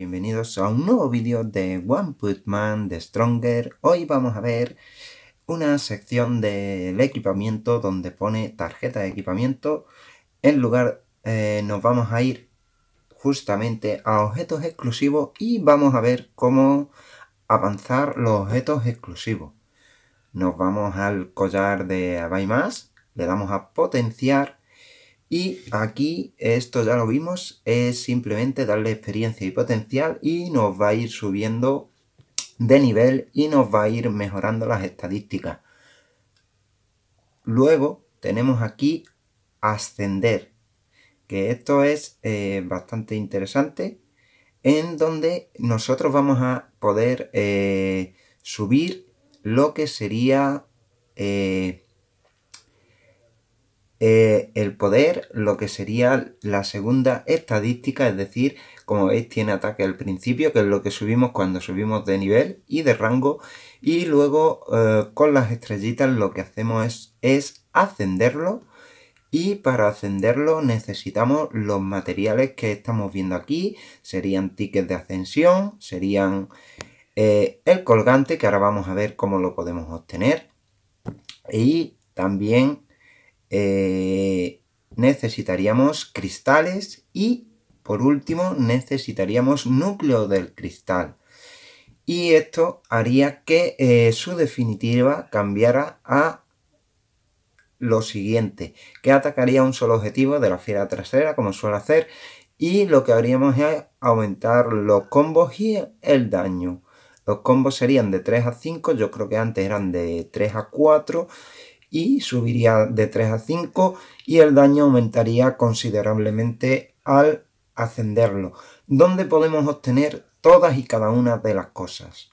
Bienvenidos a un nuevo vídeo de One Put Man de Stronger. Hoy vamos a ver una sección del equipamiento donde pone tarjeta de equipamiento. En lugar eh, nos vamos a ir justamente a objetos exclusivos y vamos a ver cómo avanzar los objetos exclusivos. Nos vamos al collar de Abaymas, le damos a potenciar y aquí, esto ya lo vimos, es simplemente darle experiencia y potencial y nos va a ir subiendo de nivel y nos va a ir mejorando las estadísticas. Luego tenemos aquí ascender, que esto es eh, bastante interesante, en donde nosotros vamos a poder eh, subir lo que sería... Eh, el poder, lo que sería la segunda estadística, es decir, como veis tiene ataque al principio, que es lo que subimos cuando subimos de nivel y de rango, y luego eh, con las estrellitas lo que hacemos es, es ascenderlo, y para ascenderlo necesitamos los materiales que estamos viendo aquí, serían tickets de ascensión, serían eh, el colgante, que ahora vamos a ver cómo lo podemos obtener, y también eh, necesitaríamos cristales y por último necesitaríamos núcleo del cristal. Y esto haría que eh, su definitiva cambiara a lo siguiente, que atacaría un solo objetivo de la fiera trasera como suele hacer y lo que haríamos es aumentar los combos y el daño. Los combos serían de 3 a 5, yo creo que antes eran de 3 a 4 y subiría de 3 a 5 y el daño aumentaría considerablemente al ascenderlo, donde podemos obtener todas y cada una de las cosas.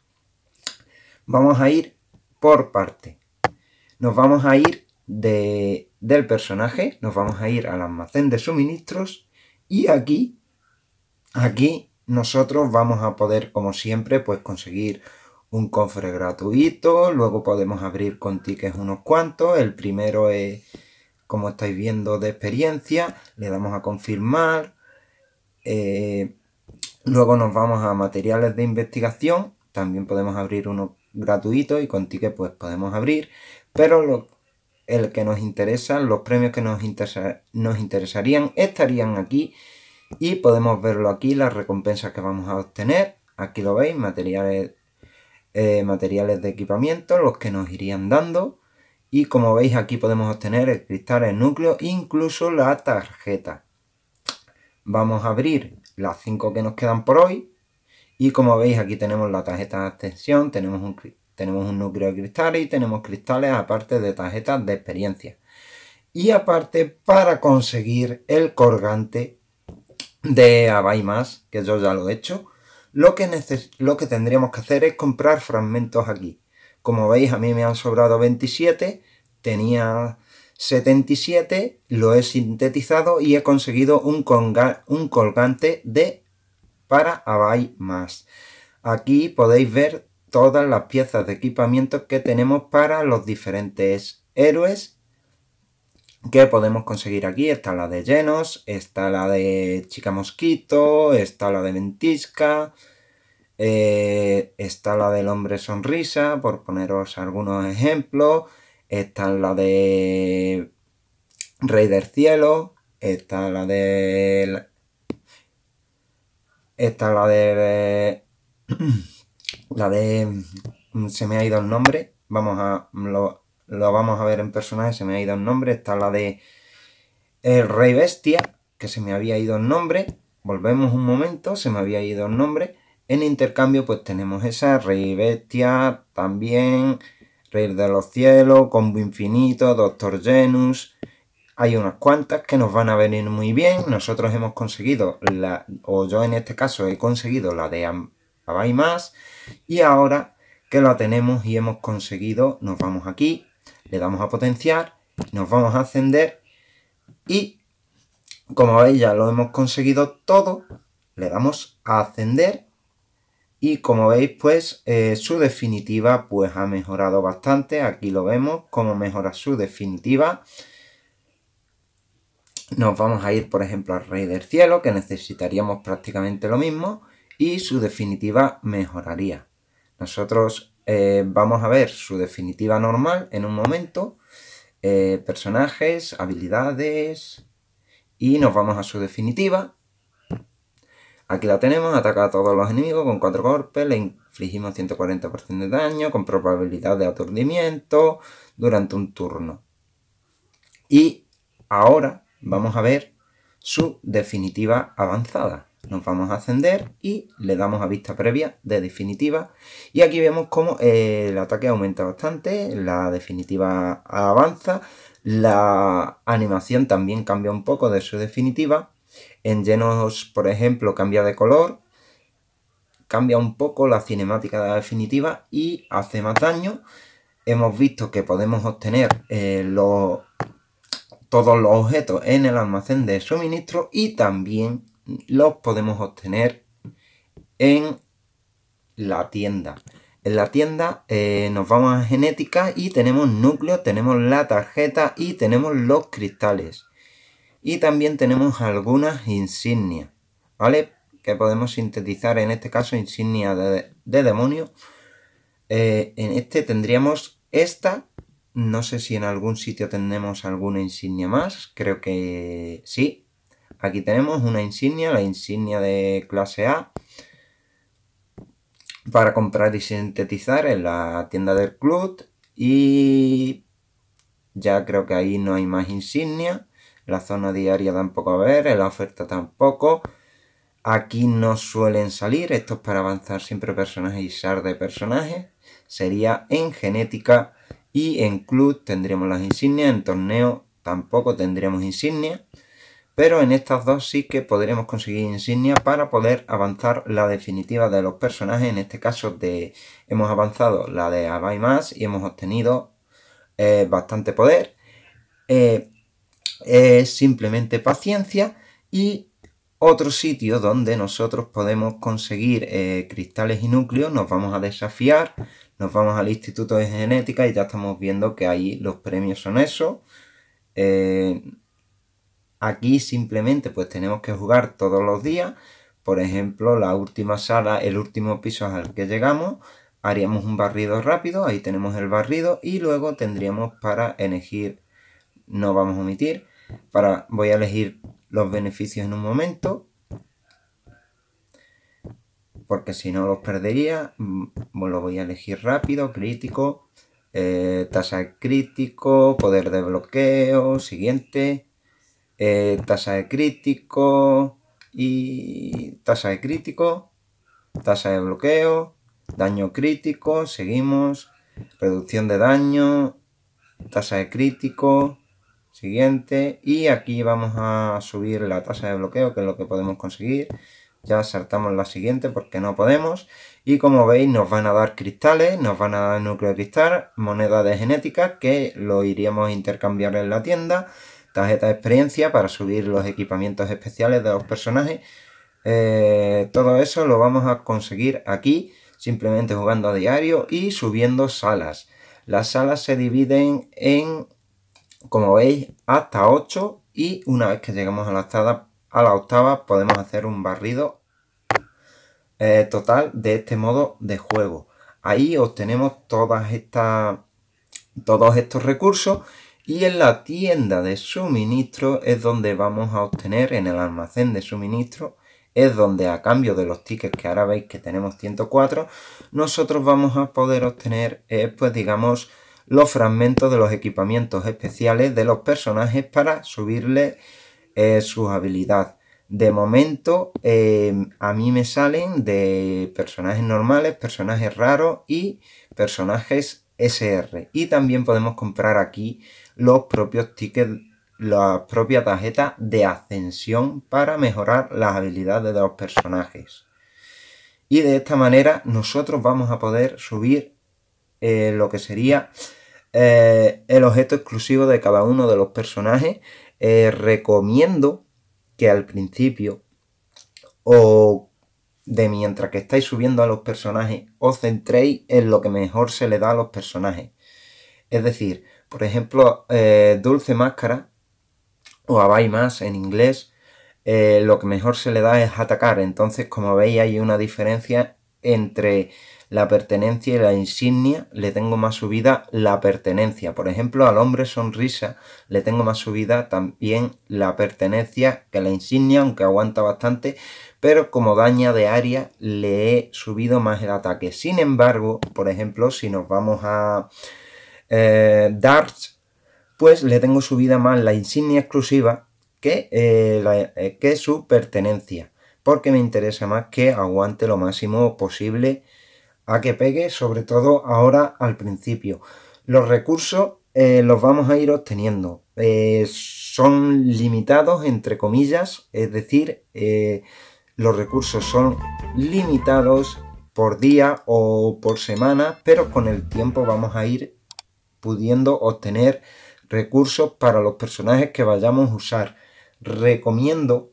Vamos a ir por parte. Nos vamos a ir de, del personaje, nos vamos a ir al almacén de suministros y aquí, aquí nosotros vamos a poder, como siempre, pues conseguir un cofre gratuito, luego podemos abrir con tickets unos cuantos, el primero es, como estáis viendo, de experiencia, le damos a confirmar, eh, luego nos vamos a materiales de investigación, también podemos abrir uno gratuito y con tickets pues podemos abrir, pero lo, el que nos interesa, los premios que nos, interesa, nos interesarían estarían aquí y podemos verlo aquí, las recompensas que vamos a obtener, aquí lo veis, materiales eh, materiales de equipamiento, los que nos irían dando. Y como veis aquí podemos obtener el cristal, el núcleo, incluso la tarjeta. Vamos a abrir las 5 que nos quedan por hoy. Y como veis aquí tenemos la tarjeta de extensión, tenemos un, tenemos un núcleo de cristales y tenemos cristales aparte de tarjetas de experiencia. Y aparte para conseguir el colgante de más que yo ya lo he hecho, lo que, lo que tendríamos que hacer es comprar fragmentos aquí. Como veis, a mí me han sobrado 27, tenía 77, lo he sintetizado y he conseguido un, un colgante de para Abay más. Aquí podéis ver todas las piezas de equipamiento que tenemos para los diferentes héroes ¿Qué podemos conseguir aquí. Está la de llenos, está la de chica mosquito, está la de ventisca, eh, está la del hombre sonrisa, por poneros algunos ejemplos. Está la de rey del cielo, está la de... Está la de... La de... Se me ha ido el nombre. Vamos a... Lo, lo vamos a ver en personaje, se me ha ido el nombre, está la de El Rey Bestia, que se me había ido el nombre, volvemos un momento, se me había ido el nombre, en intercambio pues tenemos esa, Rey Bestia, también Rey de los Cielos, Combo Infinito, Doctor Genus, hay unas cuantas que nos van a venir muy bien, nosotros hemos conseguido, la, o yo en este caso he conseguido la de Abai Más, y ahora que la tenemos y hemos conseguido, nos vamos aquí, le damos a potenciar, nos vamos a ascender y como veis ya lo hemos conseguido todo, le damos a ascender y como veis pues eh, su definitiva pues ha mejorado bastante, aquí lo vemos como mejora su definitiva. Nos vamos a ir por ejemplo al Rey del Cielo que necesitaríamos prácticamente lo mismo y su definitiva mejoraría. Nosotros eh, vamos a ver su definitiva normal en un momento, eh, personajes, habilidades, y nos vamos a su definitiva. Aquí la tenemos, ataca a todos los enemigos con cuatro golpes, le infligimos 140% de daño, con probabilidad de aturdimiento, durante un turno. Y ahora vamos a ver su definitiva avanzada nos vamos a ascender y le damos a vista previa de definitiva y aquí vemos cómo eh, el ataque aumenta bastante, la definitiva avanza, la animación también cambia un poco de su definitiva, en llenos por ejemplo cambia de color, cambia un poco la cinemática de la definitiva y hace más daño. Hemos visto que podemos obtener eh, los, todos los objetos en el almacén de suministro y también los podemos obtener en la tienda. En la tienda eh, nos vamos a genética y tenemos núcleos, tenemos la tarjeta y tenemos los cristales. Y también tenemos algunas insignias, ¿vale? Que podemos sintetizar, en este caso, insignia de, demonio. Eh, en este tendríamos esta. No sé si en algún sitio tenemos alguna insignia más. Creo que sí, Aquí tenemos una insignia, la insignia de clase A. Para comprar y sintetizar en la tienda del club. Y ya creo que ahí no hay más insignia. La zona diaria tampoco a ver, la oferta tampoco. Aquí no suelen salir, esto es para avanzar siempre personajes y de personajes. Sería en genética y en club tendríamos las insignias, en torneo tampoco tendríamos insignias pero en estas dos sí que podremos conseguir insignia para poder avanzar la definitiva de los personajes, en este caso de, hemos avanzado la de y más y hemos obtenido eh, bastante poder, eh, simplemente paciencia y otro sitio donde nosotros podemos conseguir eh, cristales y núcleos, nos vamos a desafiar, nos vamos al Instituto de Genética y ya estamos viendo que ahí los premios son eso. Aquí simplemente pues tenemos que jugar todos los días. Por ejemplo, la última sala, el último piso al que llegamos, haríamos un barrido rápido, ahí tenemos el barrido y luego tendríamos para elegir, no vamos a omitir, para, voy a elegir los beneficios en un momento, porque si no los perdería, mm, lo voy a elegir rápido, crítico, eh, tasa crítico, poder de bloqueo, siguiente, eh, tasa de crítico y tasa de crítico, tasa de bloqueo, daño crítico, seguimos, reducción de daño, tasa de crítico, siguiente y aquí vamos a subir la tasa de bloqueo que es lo que podemos conseguir ya saltamos la siguiente porque no podemos y como veis nos van a dar cristales nos van a dar núcleo de cristal moneda de genética que lo iríamos a intercambiar en la tienda tarjeta de experiencia para subir los equipamientos especiales de los personajes. Eh, todo eso lo vamos a conseguir aquí, simplemente jugando a diario y subiendo salas. Las salas se dividen en, como veis, hasta 8 y una vez que llegamos a la octava, a la octava podemos hacer un barrido eh, total de este modo de juego. Ahí obtenemos todas estas, todos estos recursos y en la tienda de suministro es donde vamos a obtener, en el almacén de suministro, es donde a cambio de los tickets que ahora veis que tenemos 104, nosotros vamos a poder obtener, eh, pues digamos, los fragmentos de los equipamientos especiales de los personajes para subirle eh, sus habilidades. De momento eh, a mí me salen de personajes normales, personajes raros y personajes SR. Y también podemos comprar aquí los propios tickets, la propia tarjeta de ascensión para mejorar las habilidades de los personajes. Y de esta manera nosotros vamos a poder subir eh, lo que sería eh, el objeto exclusivo de cada uno de los personajes. Eh, recomiendo que al principio o de mientras que estáis subiendo a los personajes os centréis en lo que mejor se le da a los personajes. Es decir, por ejemplo, eh, Dulce Máscara o Abai Más en inglés, eh, lo que mejor se le da es atacar. Entonces, como veis, hay una diferencia entre la pertenencia y la insignia. Le tengo más subida la pertenencia. Por ejemplo, al hombre sonrisa le tengo más subida también la pertenencia que la insignia, aunque aguanta bastante. Pero como daña de área, le he subido más el ataque. Sin embargo, por ejemplo, si nos vamos a eh, Darts, pues le tengo subida más la insignia exclusiva que, eh, eh, que su pertenencia, porque me interesa más que aguante lo máximo posible a que pegue, sobre todo ahora al principio. Los recursos los vamos a ir obteniendo. son limitados, entre comillas, es decir, los recursos son limitados por día o por semana, pero con el tiempo vamos a ir pudiendo obtener recursos para los personajes que vayamos a usar. Recomiendo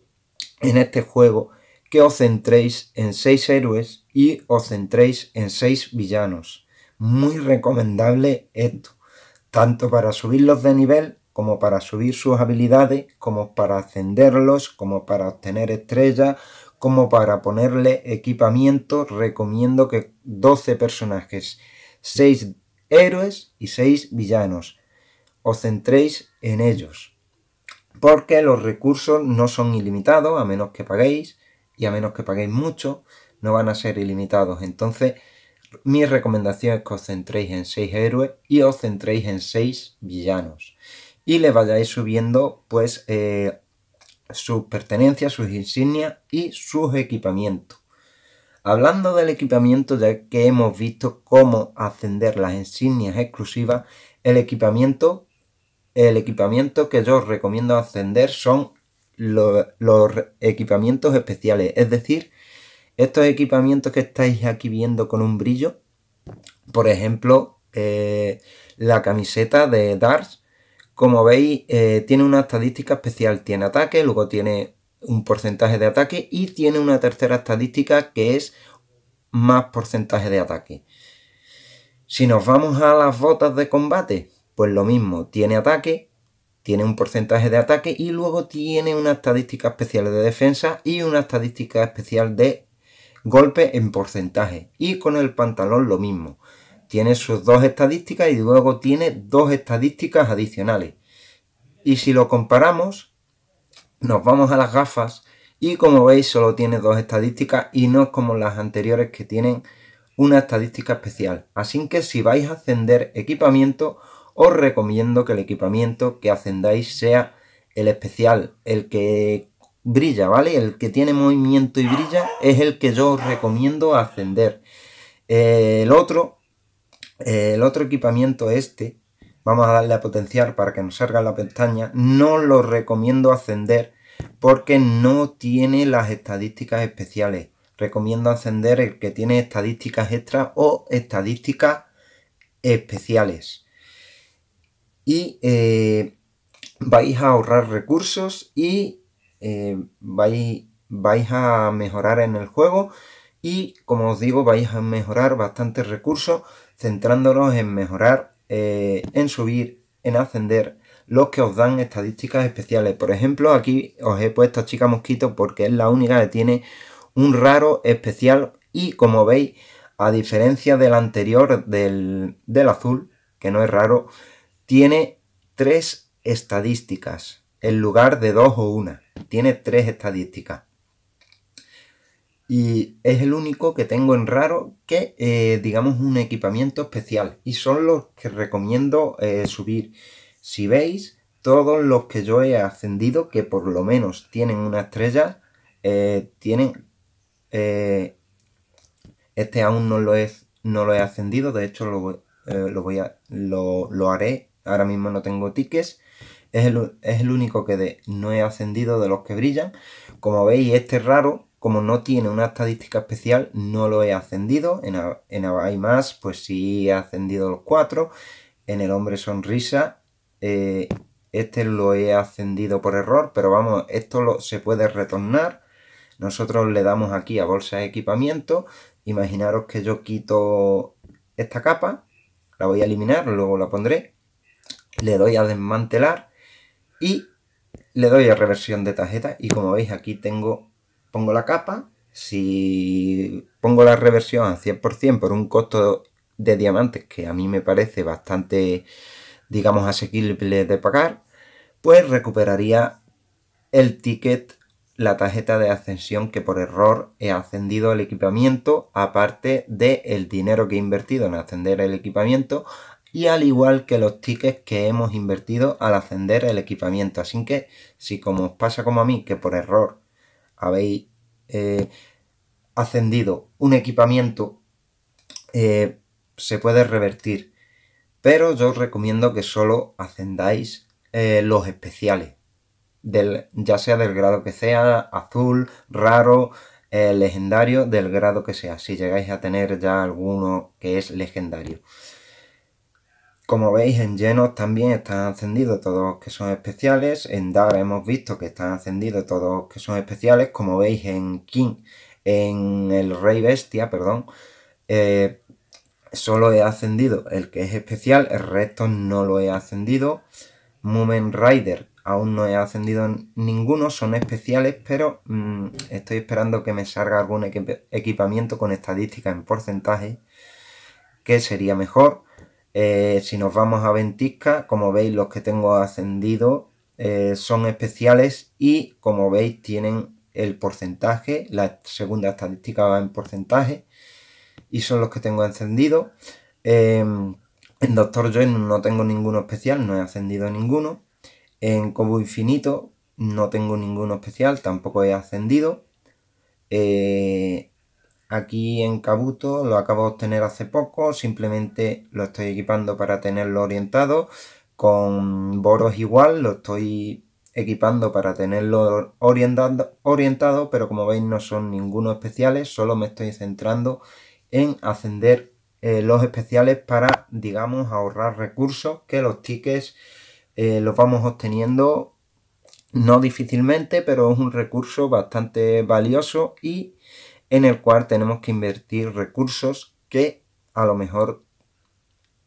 en este juego que os centréis en 6 héroes y os centréis en 6 villanos. Muy recomendable esto, tanto para subirlos de nivel como para subir sus habilidades, como para ascenderlos, como para obtener estrellas, como para ponerle equipamiento. Recomiendo que 12 personajes, 6 héroes y seis villanos. Os centréis en ellos, porque los recursos no son ilimitados, a menos que paguéis, y a menos que paguéis mucho, no van a ser ilimitados. Entonces, mi recomendación es que os centréis en seis héroes y os centréis en seis villanos. Y le vayáis subiendo, pues, eh, sus pertenencias, sus insignias y sus equipamientos. Hablando del equipamiento, ya que hemos visto cómo ascender las insignias exclusivas, el equipamiento, el equipamiento que yo recomiendo ascender son los, equipamientos especiales, es decir, estos equipamientos que estáis aquí viendo con un brillo, por ejemplo, eh, la camiseta de Darts, como veis, eh, tiene una estadística especial, tiene ataque, luego tiene un porcentaje de ataque y tiene una tercera estadística que es más porcentaje de ataque. Si nos vamos a las botas de combate, pues lo mismo, tiene ataque, tiene un porcentaje de ataque y luego tiene una estadística especial de defensa y una estadística especial de golpe en porcentaje. Y con el pantalón lo mismo. Tiene sus dos estadísticas y luego tiene dos estadísticas adicionales. Y si lo comparamos, nos vamos a las gafas y como veis solo tiene dos estadísticas y no es como las anteriores que tienen una estadística especial. Así que si vais a ascender equipamiento, os recomiendo que el equipamiento que ascendáis sea el especial, el que brilla, ¿vale? El que tiene movimiento y brilla es el que yo os recomiendo ascender. Eh, el otro, eh, el otro equipamiento este, vamos a darle a potenciar para que nos salga la pestaña, no lo recomiendo ascender porque no tiene las estadísticas especiales. Recomiendo encender el que tiene estadísticas extras o estadísticas especiales. Y eh, vais a ahorrar recursos y eh, vais, a mejorar en el juego. Y como os digo, vais a mejorar bastantes recursos centrándonos en mejorar, eh, en subir, en ascender los que os dan estadísticas especiales. Por ejemplo, aquí os he puesto a Chica Mosquito porque es la única que tiene un raro especial y como veis, a diferencia del anterior, del, azul, que no es raro, tiene tres estadísticas en lugar de dos o una. Tiene tres estadísticas. Y es el único que tengo en raro que, eh, digamos, un equipamiento especial. Y son los que recomiendo eh, subir. Si veis, todos los que yo he ascendido, que por lo menos tienen una estrella, eh, tienen... Eh, este aún no lo, he, no lo he ascendido, de hecho lo, voy eh, a, lo, haré, ahora mismo no tengo tickets. Es el, único que no he ascendido de los que brillan. Como veis, este raro, como no tiene una estadística especial, no lo he ascendido. En, en más, pues sí he ascendido los cuatro. En el hombre sonrisa eh, este lo he ascendido por error, pero vamos, esto se puede retornar. Nosotros le damos aquí a bolsa de equipamiento. Imaginaros que yo quito esta capa, la voy a eliminar, luego la pondré. Le doy a desmantelar y le doy a reversión de tarjeta. Y como veis aquí tengo, pongo la capa. Si pongo la reversión al 100% por un costo de diamantes que a mí me parece bastante digamos, asequible de pagar, pues recuperaría el ticket, la tarjeta de ascensión que por error he ascendido el equipamiento, aparte del dinero que he invertido en ascender el equipamiento, y al igual que los tickets que hemos invertido al ascender el equipamiento. Así que si como os pasa como a mí, que por error habéis eh, ascendido un equipamiento, eh, se puede revertir pero yo os recomiendo que solo ascendáis eh, los especiales, del, ya sea del grado que sea, azul, raro, eh, legendario, del grado que sea, si llegáis a tener ya alguno que es legendario. Como veis en llenos también están encendidos todos que son especiales, en Dar hemos visto que están encendidos todos que son especiales, como veis en King, en el Rey Bestia, perdón, eh, solo he ascendido el que es especial, el resto no lo he ascendido. moment Rider aún no he ascendido ninguno, son especiales, pero mm, estoy esperando que me salga algún equipamiento con estadísticas en porcentaje, que sería mejor. Eh, si nos vamos a Ventisca, como veis los que tengo ascendido eh, son especiales y como veis tienen el porcentaje, la segunda estadística va en porcentaje y son los que tengo encendido em, en Doctor Joy no tengo ninguno especial, no he encendido ninguno. En Cobo Infinito no tengo ninguno especial, tampoco he encendido eh, aquí en Kabuto lo acabo de obtener hace poco, simplemente lo estoy equipando para tenerlo orientado. Con Boros igual, lo estoy equipando para tenerlo orientado, orientado pero como veis no son ninguno especiales, solo me estoy centrando en ascender eh, los especiales para, digamos, ahorrar recursos que los tickets eh, los vamos obteniendo no difícilmente, pero es un recurso bastante valioso y en el cual tenemos que invertir recursos que a lo mejor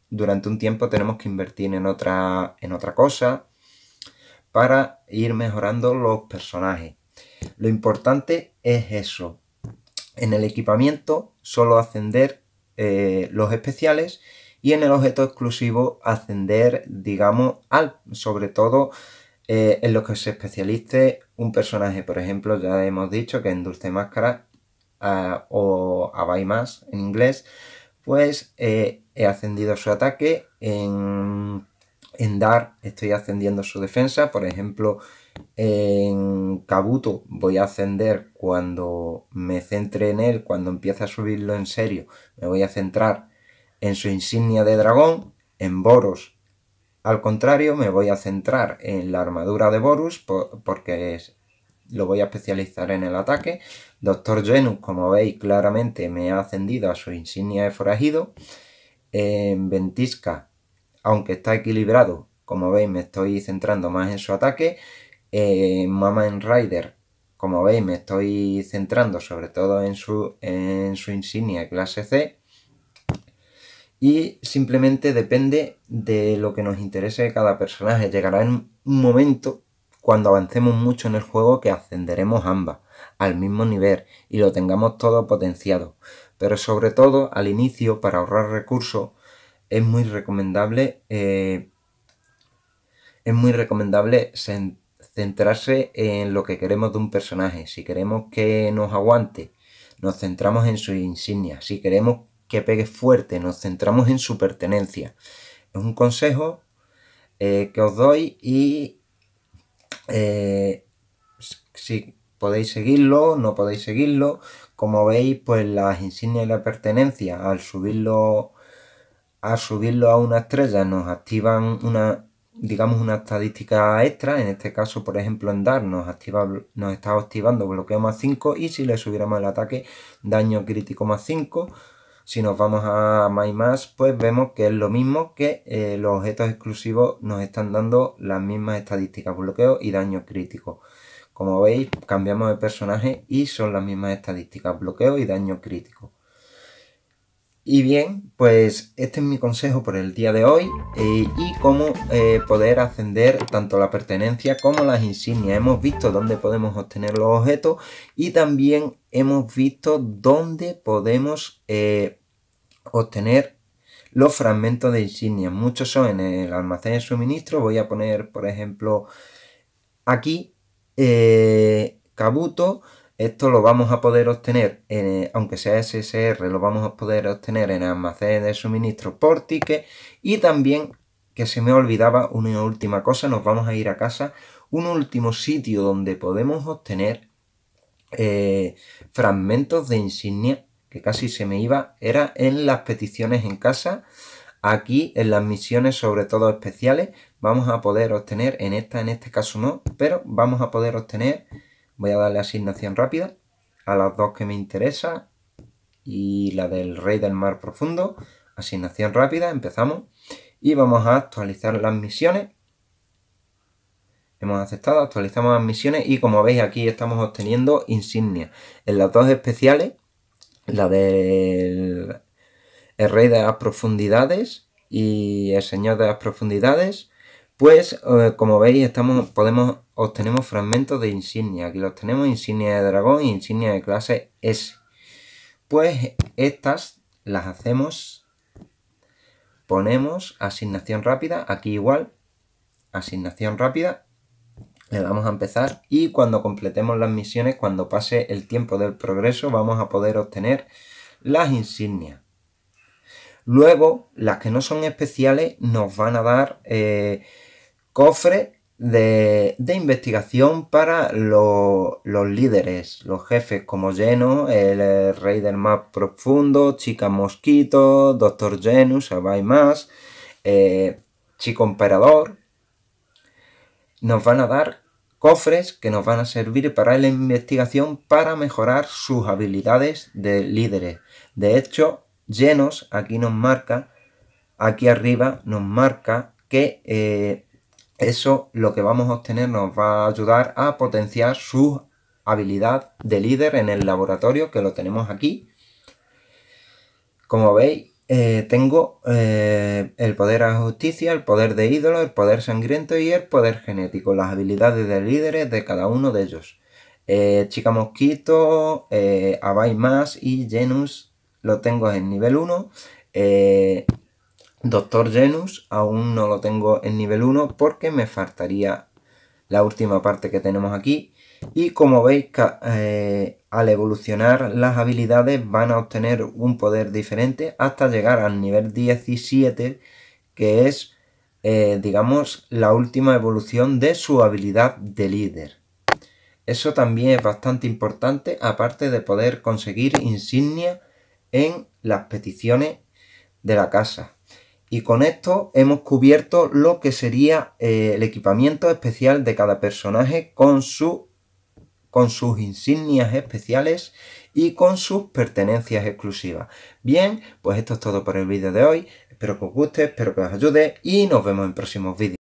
durante un tiempo tenemos que invertir en otra, en otra cosa para ir mejorando los personajes. Lo importante es eso. En el equipamiento solo ascender eh, los especiales y en el objeto exclusivo ascender, digamos, al, sobre todo eh, en lo que se especialice un personaje. Por ejemplo, ya hemos dicho que en Dulce Máscara o Abai Más en inglés, pues eh, he ascendido su ataque. En, en Dar estoy ascendiendo su defensa. Por ejemplo, en Kabuto voy a ascender cuando me centre en él, cuando empiece a subirlo en serio. Me voy a centrar en su insignia de dragón, en Boros. Al contrario, me voy a centrar en la armadura de Boros porque es, lo voy a especializar en el ataque. Doctor Genus, como veis claramente, me ha ascendido a su insignia de forajido. En Ventisca, aunque está equilibrado, como veis me estoy centrando más en su ataque. Eh, Mama en Rider, como veis, me estoy centrando sobre todo en su, en su insignia clase C. Y simplemente depende de lo que nos interese cada personaje. Llegará en un momento, cuando avancemos mucho en el juego, que ascenderemos ambas al mismo nivel y lo tengamos todo potenciado. Pero sobre todo, al inicio, para ahorrar recursos, es muy recomendable... Eh, es muy recomendable sentir centrarse en lo que queremos de un personaje. Si queremos que nos aguante, nos centramos en su insignia. Si queremos que pegue fuerte, nos centramos en su pertenencia. Es un consejo eh, que os doy y eh, si podéis seguirlo, no podéis seguirlo. Como veis, pues las insignias y la pertenencia, al subirlo, a subirlo a una estrella, nos activan una, digamos, una estadística extra. En este caso, por ejemplo, en DAR nos, activa, nos está activando bloqueo más 5 y si le subiéramos el ataque, daño crítico más 5. Si nos vamos a y más pues vemos que es lo mismo que eh, los objetos exclusivos nos están dando las mismas estadísticas, bloqueo y daño crítico. Como veis, cambiamos de personaje y son las mismas estadísticas, bloqueo y daño crítico. Y bien, pues este es mi consejo por el día de hoy eh, y cómo eh, poder ascender tanto la pertenencia como las insignias. Hemos visto dónde podemos obtener los objetos y también hemos visto dónde podemos eh, obtener los fragmentos de insignias. Muchos son en el almacén de suministro. Voy a poner, por ejemplo, aquí Kabuto esto lo vamos a poder obtener, eh, aunque sea SSR, lo vamos a poder obtener en almacenes de suministro por ticket. Y también, que se me olvidaba una última cosa, nos vamos a ir a casa. Un último sitio donde podemos obtener eh, fragmentos de insignia, que casi se me iba, era en las peticiones en casa. Aquí en las misiones, sobre todo especiales, vamos a poder obtener, en esta en este caso no, pero vamos a poder obtener Voy a darle asignación rápida a las dos que me interesan y la del Rey del Mar Profundo. Asignación rápida, empezamos. Y vamos a actualizar las misiones. Hemos aceptado, actualizamos las misiones y como veis aquí estamos obteniendo insignia. En las dos especiales, la del Rey de las Profundidades y el Señor de las Profundidades, pues, eh, como veis, estamos, podemos, obtenemos fragmentos de insignia. Aquí los tenemos, insignia de dragón e insignia de clase S. Pues estas las hacemos, ponemos asignación rápida, aquí igual, asignación rápida, le vamos a empezar y cuando completemos las misiones, cuando pase el tiempo del progreso, vamos a poder obtener las insignias. Luego, las que no son especiales nos van a dar... Eh, cofre de, investigación para los líderes, los jefes como Geno, el, eh, rey del más profundo, Chica Mosquito, Doctor Genus, Sabai más, eh, Chico Emperador. Nos van a dar cofres que nos van a servir para la investigación para mejorar sus habilidades de líderes. De hecho, llenos aquí nos marca, aquí arriba nos marca que eh, eso lo que vamos a obtener nos va a ayudar a potenciar su habilidad de líder en el laboratorio que lo tenemos aquí. Como veis, eh, tengo eh, el poder a justicia, el poder de ídolo, el poder sangriento y el poder genético, las habilidades de líderes de cada uno de ellos. Eh, Chica Mosquito, Abai Más y Genus lo tengo en nivel 1. Doctor Genus aún no lo tengo en nivel 1 porque me faltaría la última parte que tenemos aquí. Y como veis, eh, al evolucionar las habilidades van a obtener un poder diferente hasta llegar al nivel 17, que es, eh, digamos, la última evolución de su habilidad de líder. Eso también es bastante importante, aparte de poder conseguir insignia en las peticiones de la casa y con esto hemos cubierto lo que sería eh, el equipamiento especial de cada personaje con, su, con sus insignias especiales y con sus pertenencias exclusivas. Bien, pues esto es todo por el vídeo de hoy. Espero que os guste, espero que os ayude y nos vemos en próximos vídeos.